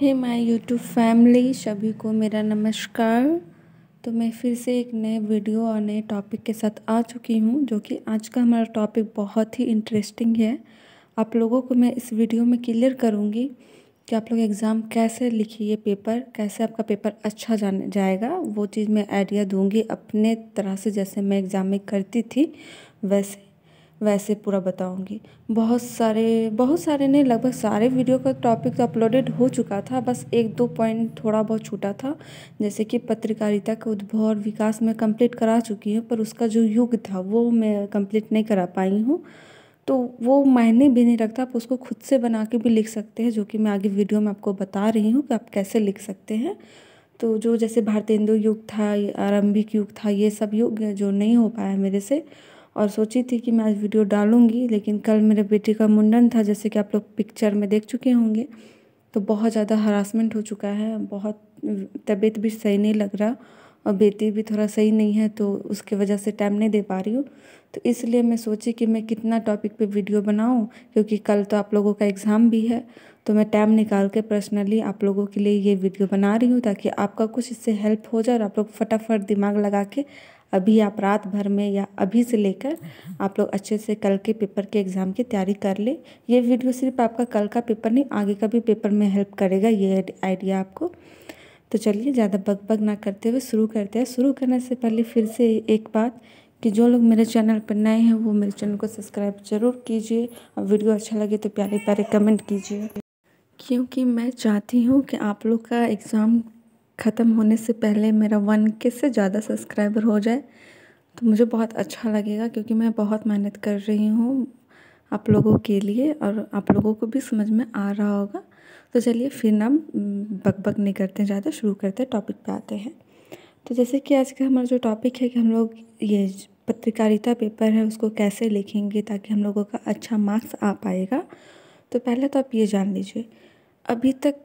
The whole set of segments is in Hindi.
हे माय यूट्यूब फैमिली सभी को मेरा नमस्कार तो मैं फिर से एक नए वीडियो और नए टॉपिक के साथ आ चुकी हूँ जो कि आज का हमारा टॉपिक बहुत ही इंटरेस्टिंग है आप लोगों को मैं इस वीडियो में क्लियर करूँगी कि आप लोग एग्ज़ाम कैसे लिखिए पेपर कैसे आपका पेपर अच्छा जाने जाएगा वो चीज़ मैं आइडिया दूँगी अपने तरह से जैसे मैं एग्ज़ाम में करती थी वैसे वैसे पूरा बताऊँगी बहुत सारे बहुत सारे ने लगभग सारे वीडियो का टॉपिक अपलोडेड हो चुका था बस एक दो पॉइंट थोड़ा बहुत छूटा था जैसे कि पत्रकारिता के उद्भव और विकास में कंप्लीट करा चुकी हूँ पर उसका जो युग था वो मैं कंप्लीट नहीं करा पाई हूँ तो वो मायने भी नहीं रखता आप उसको खुद से बना के भी लिख सकते हैं जो कि मैं आगे वीडियो में आपको बता रही हूँ कि आप कैसे लिख सकते हैं तो जो जैसे भारतेंदु युग था आरंभिक युग था ये सब युग जो नहीं हो पाया मेरे से और सोची थी कि मैं आज वीडियो डालूँगी लेकिन कल मेरे बेटे का मुंडन था जैसे कि आप लोग पिक्चर में देख चुके होंगे तो बहुत ज़्यादा हरासमेंट हो चुका है बहुत तबीयत भी सही नहीं लग रहा और बेटी भी थोड़ा सही नहीं है तो उसके वजह से टाइम नहीं दे पा रही हूँ तो इसलिए मैं सोची कि मैं कितना टॉपिक पे वीडियो बनाऊँ क्योंकि कल तो आप लोगों का एग्ज़ाम भी है तो मैं टाइम निकाल के पर्सनली आप लोगों के लिए ये वीडियो बना रही हूँ ताकि आपका कुछ इससे हेल्प हो जाए और आप लोग फटाफट दिमाग लगा के अभी आप रात भर में या अभी से लेकर आप लोग अच्छे से कल के पेपर के एग्ज़ाम की तैयारी कर लें ये वीडियो सिर्फ आपका कल का पेपर नहीं आगे का भी पेपर में हेल्प करेगा ये आइडिया आपको तो चलिए ज़्यादा बग बग ना करते हुए शुरू करते हैं शुरू करने से पहले फिर से एक बात कि जो लोग मेरे चैनल पर नए हैं वो मेरे चैनल को सब्सक्राइब जरूर कीजिए और वीडियो अच्छा लगे तो प्यारे प्यारे कमेंट कीजिए क्योंकि मैं चाहती हूँ कि आप लोग का एग्ज़ाम ख़त्म होने से पहले मेरा वन के से ज़्यादा सब्सक्राइबर हो जाए तो मुझे बहुत अच्छा लगेगा क्योंकि मैं बहुत मेहनत कर रही हूँ आप लोगों के लिए और आप लोगों को भी समझ में आ रहा होगा तो चलिए फिर ना बक बक नहीं करते ज़्यादा शुरू करते टॉपिक पे आते हैं तो जैसे कि आज का हमारा जो टॉपिक है कि हम लोग ये पत्रकारिता पेपर है उसको कैसे लिखेंगे ताकि हम लोगों का अच्छा मार्क्स आ पाएगा तो पहले तो आप ये जान लीजिए अभी तक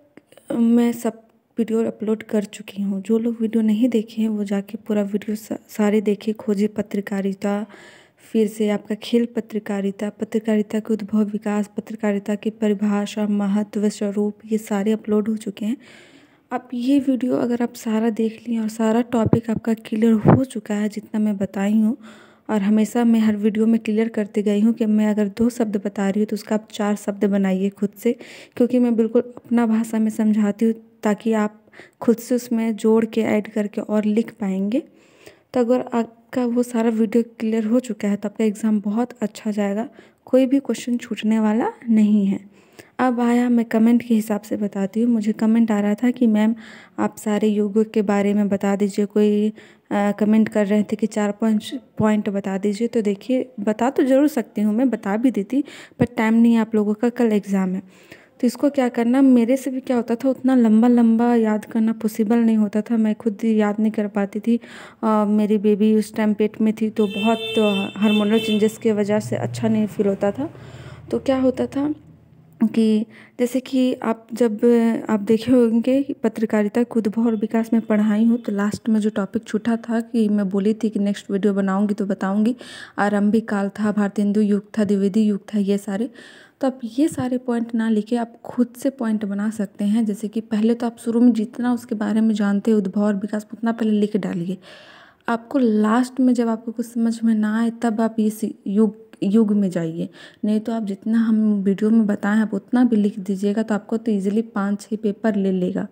मैं सब वीडियो अपलोड कर चुकी हूँ जो लोग वीडियो नहीं देखे हैं वो जाके पूरा वीडियो सा, सारे देखें खोजे पत्रकारिता फिर से आपका खेल पत्रकारिता पत्रकारिता के उद्भव विकास पत्रकारिता की परिभाषा महत्व स्वरूप ये सारे अपलोड हो चुके हैं आप ये वीडियो अगर आप सारा देख लिए और सारा टॉपिक आपका क्लियर हो चुका है जितना मैं बताई हूँ और हमेशा मैं हर वीडियो में क्लियर करते गई हूँ कि मैं अगर दो शब्द बता रही हूँ तो उसका आप चार शब्द बनाइए खुद से क्योंकि मैं बिल्कुल अपना भाषा में समझाती हूँ ताकि आप खुद से उसमें जोड़ के ऐड करके और लिख पाएंगे तो अगर आपका वो सारा वीडियो क्लियर हो चुका है तो आपका एग्ज़ाम बहुत अच्छा जाएगा कोई भी क्वेश्चन छूटने वाला नहीं है अब आया मैं कमेंट के हिसाब से बताती हूँ मुझे कमेंट आ रहा था कि मैम आप सारे योग के बारे में बता दीजिए कोई आ, कमेंट कर रहे थे कि चार पाँच पॉइंट बता दीजिए तो देखिए बता तो ज़रूर सकती हूँ मैं बता भी देती पर टाइम नहीं आप लोगों का कल एग्ज़ाम है तो इसको क्या करना मेरे से भी क्या होता था उतना लंबा लंबा याद करना पॉसिबल नहीं होता था मैं खुद याद नहीं कर पाती थी आ, मेरी बेबी उस टाइम पेट में थी तो बहुत हार्मोनल चेंजेस की वजह से अच्छा नहीं फील होता था तो क्या होता था कि जैसे कि आप जब आप देखे होंगे कि पत्रकारिता खुदभाव और विकास में पढ़ाई हूँ तो लास्ट में जो टॉपिक छूटा था कि मैं बोली थी कि नेक्स्ट वीडियो बनाऊंगी तो बताऊंगी आरंभिक काल था भारतेंदु युग था द्विवेदी युग था ये सारे तो आप ये सारे पॉइंट ना लिखे आप खुद से पॉइंट बना सकते हैं जैसे कि पहले तो आप शुरू में जितना उसके बारे में जानते हो उद्भव और विकास उतना पहले लिख डालिए आपको लास्ट में जब आपको कुछ समझ में ना आए तब आप इस युग युग में जाइए नहीं तो आप जितना हम वीडियो में बताएं आप उतना भी लिख दीजिएगा तो आपको तो इजीली पाँच छः पेपर ले लेगा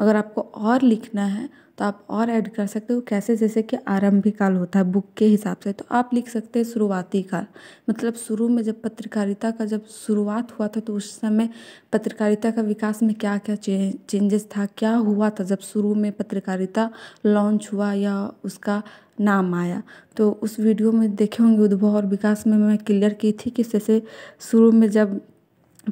अगर आपको और लिखना है तो आप और ऐड कर सकते हो कैसे जैसे कि आरंभिक काल होता है बुक के हिसाब से तो आप लिख सकते हैं शुरुआती काल मतलब शुरू में जब पत्रकारिता का जब शुरुआत हुआ था तो उस समय पत्रकारिता का विकास में क्या क्या चेंजेस था क्या हुआ था जब शुरू में पत्रकारिता लॉन्च हुआ या उसका नाम आया तो उस वीडियो में देखे होंगे उद्भव और विकास में मैं क्लियर की थी कि जैसे शुरू में जब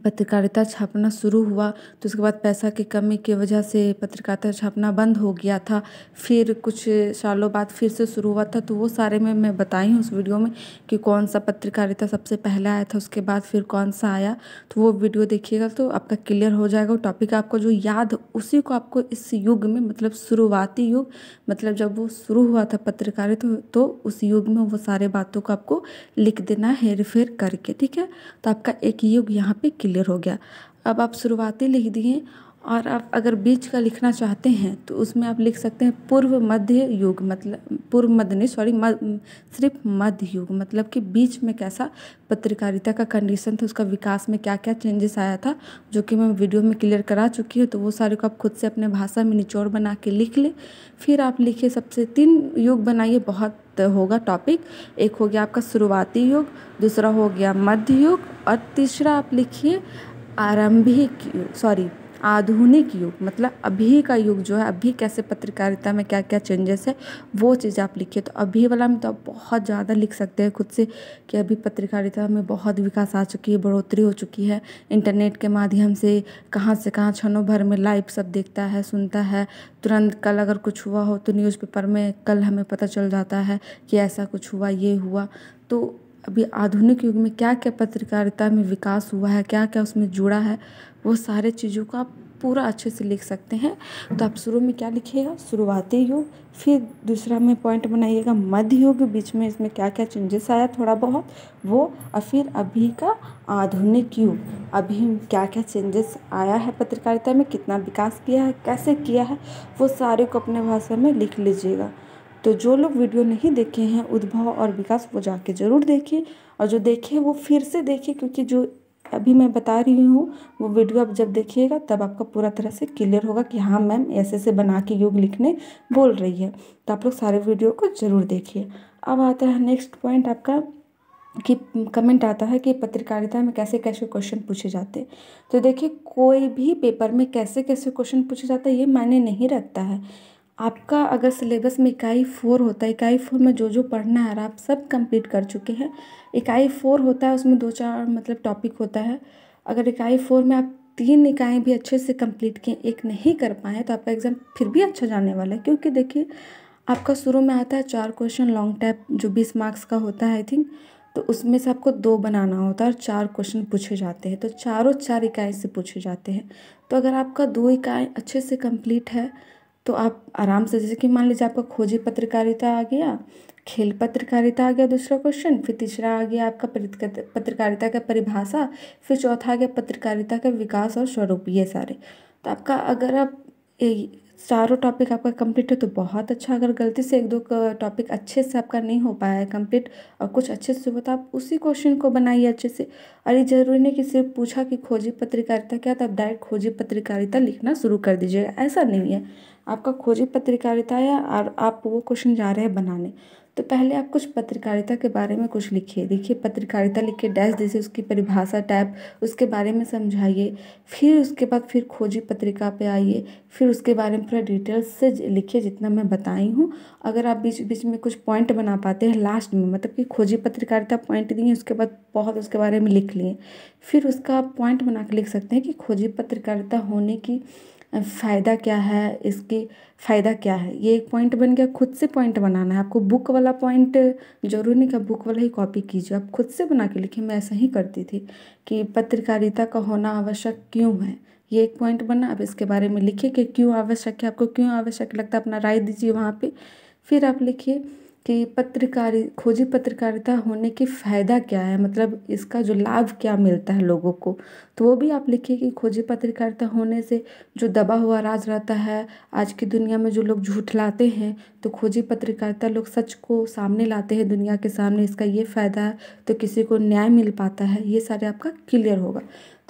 पत्रकारिता छापना शुरू हुआ तो उसके बाद पैसा की कमी की वजह से पत्रकारिता छापना बंद हो गया था फिर कुछ सालों बाद फिर से शुरू हुआ था तो वो सारे में मैं बताई हूँ उस वीडियो में कि कौन सा पत्रकारिता सबसे पहले आया था उसके बाद फिर कौन सा आया तो वो वीडियो देखिएगा तो आपका क्लियर हो जाएगा वो टॉपिक आपको जो याद उसी को आपको इस युग में मतलब शुरुआती युग मतलब जब वो शुरू हुआ था पत्रकारिता तो, उस युग में वो सारे बातों को आपको लिख देना हेर फेर करके ठीक है तो आपका एक युग यहाँ पर क्लियर हो गया अब आप शुरुआती लिख दिए और आप अगर बीच का लिखना चाहते हैं तो उसमें आप लिख सकते हैं पूर्व मध्य युग मतलब पूर्व मध्य नहीं सॉरी सिर्फ मध्य युग मतलब कि बीच में कैसा पत्रकारिता का कंडीशन था उसका विकास में क्या क्या चेंजेस आया था जो कि मैं वीडियो में क्लियर करा चुकी हूँ तो वो सारे को आप खुद से अपने भाषा में निचोड़ बना के लिख लें फिर आप लिखिए सबसे तीन युग बनाइए बहुत होगा टॉपिक एक हो गया आपका शुरुआती युग दूसरा हो गया मध्य युग और तीसरा आप लिखिए आरंभिक सॉरी आधुनिक युग मतलब अभी का युग जो है अभी कैसे पत्रकारिता में क्या क्या चेंजेस है वो चीज़ आप लिखिए तो अभी वाला में तो आप बहुत ज़्यादा लिख सकते हैं खुद से कि अभी पत्रकारिता में बहुत विकास आ चुकी है बढ़ोतरी हो चुकी है इंटरनेट के माध्यम से कहाँ से कहाँ क्षणों भर में लाइव सब देखता है सुनता है तुरंत कल अगर कुछ हुआ हो तो न्यूज़पेपर में कल हमें पता चल जाता है कि ऐसा कुछ हुआ ये हुआ तो अभी आधुनिक युग में क्या क्या पत्रकारिता में विकास हुआ है क्या क्या उसमें जुड़ा है वो सारे चीज़ों का आप पूरा अच्छे से लिख सकते हैं तो आप शुरू में क्या लिखिएगा शुरुआती योग फिर दूसरा में पॉइंट बनाइएगा मध्य योग बीच में इसमें क्या क्या चेंजेस आया थोड़ा बहुत वो और फिर अभी का आधुनिक युग अभी क्या क्या चेंजेस आया है पत्रकारिता में कितना विकास किया है कैसे किया है वो सारे को अपने भाषा में लिख लीजिएगा तो जो लोग वीडियो नहीं देखे हैं उद्भव और विकास वो जाके ज़रूर देखें और जो देखे वो फिर से देखें क्योंकि जो अभी मैं बता रही हूँ वो वीडियो आप जब देखिएगा तब आपका पूरा तरह से क्लियर होगा कि हाँ मैम ऐसे ऐसे बना के योग लिखने बोल रही है तो आप लोग सारे वीडियो को ज़रूर देखिए अब आता है नेक्स्ट पॉइंट आपका कि कमेंट आता है कि पत्रकारिता में कैसे कैसे क्वेश्चन पूछे जाते तो देखिए कोई भी पेपर में कैसे कैसे क्वेश्चन पूछे जाते ये मायने नहीं रखता है आपका अगर सिलेबस में इकाई फोर होता है इकाई फोर में जो जो पढ़ना है आप सब कंप्लीट कर चुके हैं इकाई फोर होता है उसमें दो चार मतलब टॉपिक होता है अगर इकाई फोर में आप तीन इकाई भी अच्छे से कंप्लीट किए एक नहीं कर पाए तो आपका एग्ज़ाम फिर भी अच्छा जाने वाला है क्योंकि देखिए आपका शुरू में आता है चार क्वेश्चन लॉन्ग टाइप जो बीस मार्क्स का होता है आई थिंक तो उसमें से आपको दो बनाना होता है और चार क्वेश्चन पूछे जाते हैं तो चारों चार इकाई से पूछे जाते हैं तो अगर आपका दो इकाई अच्छे से कंप्लीट है तो आप आराम से जैसे कि मान लीजिए आपका खोजी पत्रकारिता आ गया खेल पत्रकारिता आ गया दूसरा क्वेश्चन फिर तीसरा आ गया आपका पत्रकारिता का परिभाषा फिर चौथा आ गया पत्रकारिता का विकास और स्वरूप ये सारे तो आपका अगर आप चारों टॉपिक आपका कंप्लीट है तो बहुत अच्छा अगर गलती से एक दो टॉपिक अच्छे से आपका नहीं हो पाया है कंप्लीट और कुछ अच्छे से हुआ तो आप उसी क्वेश्चन को बनाइए अच्छे से और ये जरूरी नहीं कि सिर्फ पूछा कि खोजी पत्रकारिता क्या तो आप डायरेक्ट खोजी पत्रकारिता लिखना शुरू कर दीजिएगा ऐसा नहीं है आपका खोजी पत्रकारिता या और आप वो क्वेश्चन जा रहे हैं बनाने तो पहले आप कुछ पत्रकारिता के बारे में कुछ लिखिए देखिए पत्रकारिता लिख के डैश जैसे उसकी परिभाषा टाइप उसके बारे में समझाइए फिर उसके बाद फिर खोजी पत्रिका पे आइए फिर उसके बारे में पूरा डिटेल्स से लिखिए जितना मैं बताई हूँ अगर आप बीच बीच में कुछ पॉइंट बना पाते हैं लास्ट में मतलब कि खोजी पत्रकारिता पॉइंट दिए उसके बाद बहुत उसके बारे में लिख लिए फिर उसका आप पॉइंट बना के लिख सकते हैं कि खोजी पत्रकारिता होने की फ़ायदा क्या है इसकी फ़ायदा क्या है ये एक पॉइंट बन गया खुद से पॉइंट बनाना है आपको बुक वाला पॉइंट जरूरी नहीं क्या बुक वाला ही कॉपी कीजिए आप खुद से बना के लिखिए मैं ऐसा ही करती थी कि पत्रकारिता का होना आवश्यक क्यों है ये एक पॉइंट बना आप इसके बारे में लिखिए कि क्यों आवश्यक है आपको क्यों आवश्यक लगता है अपना राय दीजिए वहाँ पर फिर आप लिखिए कि पत्रकारी खोजी पत्रकारिता होने के फ़ायदा क्या है मतलब इसका जो लाभ क्या मिलता है लोगों को तो वो भी आप लिखिए कि खोजी पत्रकारिता होने से जो दबा हुआ राज रहता है आज की दुनिया में जो लोग झूठ लाते हैं तो खोजी पत्रकारिता लोग सच को सामने लाते हैं दुनिया के सामने इसका ये फ़ायदा है तो किसी को न्याय मिल पाता है ये सारे आपका क्लियर होगा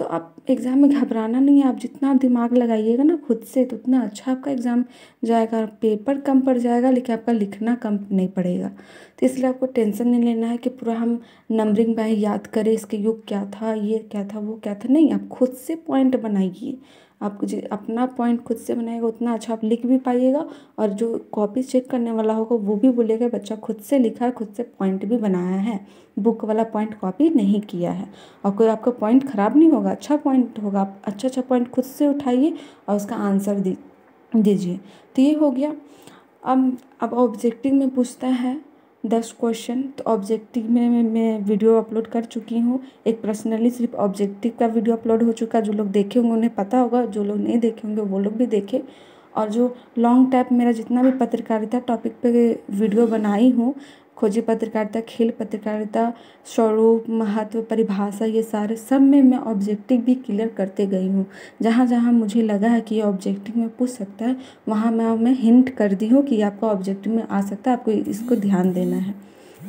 तो आप एग्ज़ाम में घबराना नहीं है आप जितना आप दिमाग लगाइएगा ना खुद से तो उतना अच्छा आपका एग्ज़ाम जाएगा पेपर कम पड़ जाएगा लेकिन आपका लिखना कम नहीं पड़ेगा तो इसलिए आपको टेंशन नहीं लेना है कि पूरा हम नंबरिंग बाय याद करें इसके युग क्या था ये क्या था वो क्या था नहीं आप खुद से पॉइंट बनाइए आप जी अपना पॉइंट खुद से बनाएगा उतना अच्छा आप लिख भी पाइएगा और जो कॉपी चेक करने वाला होगा वो भी बोलेगा बच्चा खुद से लिखा है खुद से पॉइंट भी बनाया है बुक वाला पॉइंट कॉपी नहीं किया है और कोई आपका पॉइंट ख़राब नहीं होगा अच्छा पॉइंट होगा आप अच्छा अच्छा पॉइंट खुद से उठाइए और उसका आंसर दी दीजिए तो ये हो गया अब अब ऑब्जेक्टिव में पूछता है दस क्वेश्चन तो ऑब्जेक्टिव में मैं वीडियो अपलोड कर चुकी हूँ एक पर्सनली सिर्फ ऑब्जेक्टिव का वीडियो अपलोड हो चुका जो लोग देखे होंगे उन्हें पता होगा जो लोग नहीं देखे होंगे वो लोग भी देखे और जो लॉन्ग टाइप मेरा जितना भी पत्रकारिता टॉपिक पे वीडियो बनाई हूँ खोजी पत्रकारिता खेल पत्रकारिता स्वरूप महत्व परिभाषा ये सारे सब में मैं ऑब्जेक्टिव भी क्लियर करते गई हूँ जहाँ जहाँ मुझे लगा है कि ये ऑब्जेक्टिव में पूछ सकता है वहाँ मैं मैं हिंट कर दी हूँ कि आपका ऑब्जेक्टिव में आ सकता है आपको इसको ध्यान देना है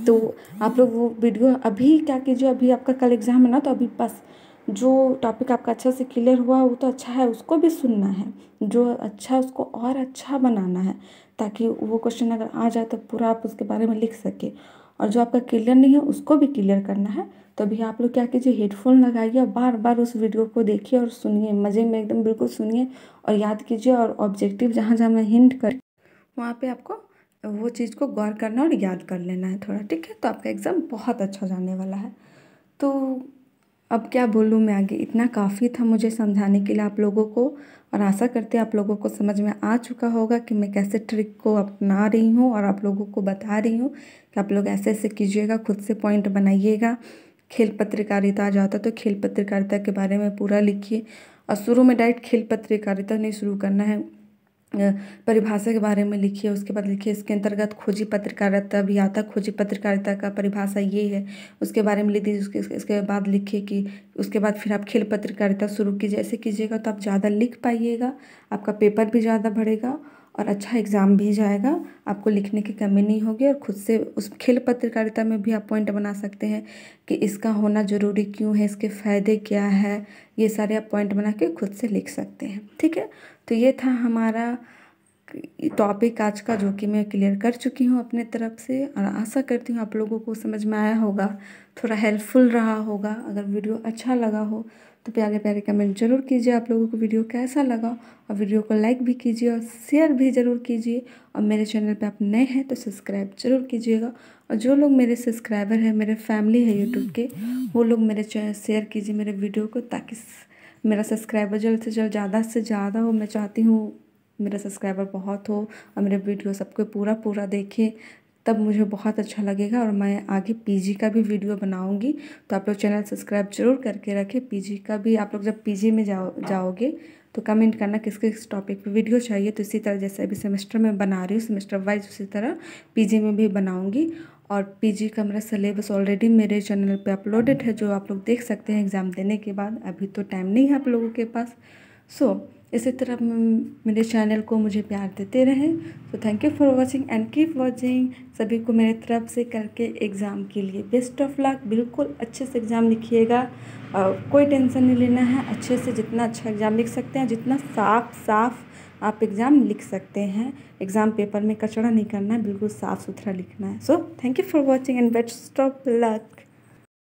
तो आप लोग वो वीडियो अभी क्या कीजिए अभी आपका कल एग्ज़ाम है ना तो अभी पास जो टॉपिक आपका अच्छा से क्लियर हुआ वो तो अच्छा है उसको भी सुनना है जो अच्छा उसको और अच्छा बनाना है ताकि वो क्वेश्चन अगर आ जाए तो पूरा आप उसके बारे में लिख सके और जो आपका क्लियर नहीं है उसको भी क्लियर करना है तो अभी आप लोग क्या कीजिए हेडफोन लगाइए और बार बार उस वीडियो को देखिए और सुनिए मज़े में एकदम बिल्कुल सुनिए और याद कीजिए और ऑब्जेक्टिव जहाँ जहाँ मैं हिंट कर वहाँ पे आपको वो चीज़ को गौर करना और याद कर लेना है थोड़ा ठीक है तो आपका एग्ज़ाम बहुत अच्छा जाने वाला है तो अब क्या बोलूँ मैं आगे इतना काफ़ी था मुझे समझाने के लिए आप लोगों को और आशा करते आप लोगों को समझ में आ चुका होगा कि मैं कैसे ट्रिक को अपना रही हूँ और आप लोगों को बता रही हूँ कि आप लोग ऐसे ऐसे कीजिएगा खुद से पॉइंट बनाइएगा खेल पत्रकारिता आ जाता तो खेल पत्रकारिता के बारे में पूरा लिखिए और शुरू में डायरेक्ट खेल पत्रकारिता नहीं शुरू करना है परिभाषा के बारे में लिखिए उसके बाद लिखिए इसके अंतर्गत खोजी पत्रकारिता आता खोजी पत्रकारिता का परिभाषा ये है उसके बारे में लिख दीजिए उसके इसके बाद लिखिए कि उसके बाद फिर आप खेल पत्रकारिता शुरू कीजिए ऐसे कीजिएगा तो आप ज़्यादा लिख पाइएगा आपका पेपर भी ज़्यादा बढ़ेगा और अच्छा एग्ज़ाम भी जाएगा आपको लिखने की कमी नहीं होगी और ख़ुद से उस खेल पत्रकारिता में भी आप पॉइंट बना सकते हैं कि इसका होना ज़रूरी क्यों है इसके फ़ायदे क्या है ये सारे आप पॉइंट बना के खुद से लिख सकते हैं ठीक है तो ये था हमारा टॉपिक आज का जो कि मैं क्लियर कर चुकी हूँ अपने तरफ से और आशा करती हूँ आप लोगों को समझ में आया होगा थोड़ा हेल्पफुल रहा होगा अगर वीडियो अच्छा लगा हो तो प्यारे प्यारे कमेंट जरूर कीजिए आप लोगों को वीडियो कैसा लगा और वीडियो को लाइक भी कीजिए और शेयर भी ज़रूर कीजिए और मेरे चैनल पे आप नए हैं तो सब्सक्राइब जरूर कीजिएगा और जो लोग मेरे सब्सक्राइबर हैं मेरे फैमिली है यूट्यूब के वो लोग मेरे शेयर कीजिए मेरे वीडियो को ताकि मेरा सब्सक्राइबर जल्द से जल्द ज़्यादा से ज़्यादा हो मैं चाहती हूँ मेरा सब्सक्राइबर बहुत हो और मेरे वीडियो सबको पूरा पूरा देखें तब मुझे बहुत अच्छा लगेगा और मैं आगे पीजी का भी वीडियो बनाऊंगी तो आप लोग चैनल सब्सक्राइब जरूर करके रखें पीजी का भी आप लोग जब पीजी में जाओ जाओगे तो कमेंट करना किस किस टॉपिक पे वीडियो चाहिए तो इसी तरह जैसे अभी सेमेस्टर में बना रही हूँ सेमेस्टर वाइज उसी तरह पीजी में भी बनाऊँगी और पीजी का मेरा सिलेबस ऑलरेडी मेरे चैनल पे अपलोडेड है जो आप लोग देख सकते हैं एग्ज़ाम देने के बाद अभी तो टाइम नहीं है आप लोगों के पास सो so, इसी तरह मेरे चैनल को मुझे प्यार देते रहें तो thank you for watching and keep watching सभी को मेरे तरफ से कल के एग्ज़ाम के लिए बेस्ट ऑफ लक बिल्कुल अच्छे से एग्ज़ाम लिखिएगा और कोई टेंशन नहीं लेना है अच्छे से जितना अच्छा एग्ज़ाम लिख सकते हैं जितना साफ साफ आप एग्ज़ाम लिख सकते हैं एग्ज़ाम पेपर में कचड़ा नहीं करना है बिल्कुल साफ़ सुथरा लिखना है so thank you for watching and best of luck